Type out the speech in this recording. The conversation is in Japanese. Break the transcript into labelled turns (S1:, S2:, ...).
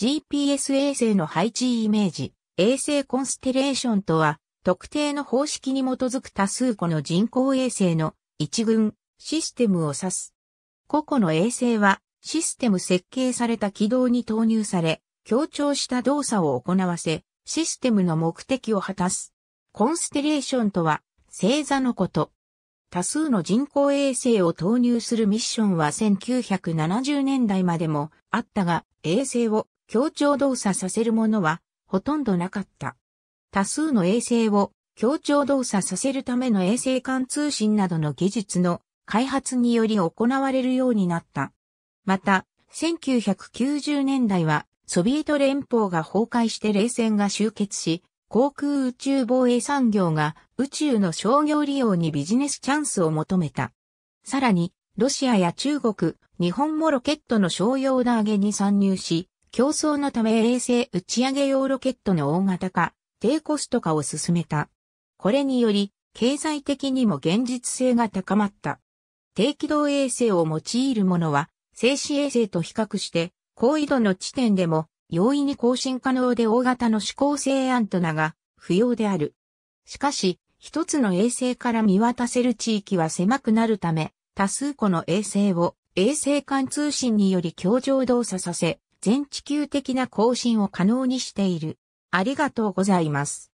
S1: GPS 衛星の配置イメージ、衛星コンステレーションとは、特定の方式に基づく多数個の人工衛星の一群、システムを指す。個々の衛星は、システム設計された軌道に投入され、強調した動作を行わせ、システムの目的を果たす。コンステレーションとは、星座のこと。多数の人工衛星を投入するミッションは1970年代までもあったが、衛星を協調動作させるものはほとんどなかった。多数の衛星を協調動作させるための衛星間通信などの技術の開発により行われるようになった。また、1990年代はソビエト連邦が崩壊して冷戦が終結し、航空宇宙防衛産業が宇宙の商業利用にビジネスチャンスを求めた。さらに、ロシアや中国、日本もロケットの商用打上げに参入し、競争のため衛星打ち上げ用ロケットの大型化、低コスト化を進めた。これにより、経済的にも現実性が高まった。低軌道衛星を用いるものは、静止衛星と比較して、高緯度の地点でも容易に更新可能で大型の指向性アントナが不要である。しかし、一つの衛星から見渡せる地域は狭くなるため、多数個の衛星を衛星間通信により強同動作させ、全地球的な更新を可能にしている。ありがとうございます。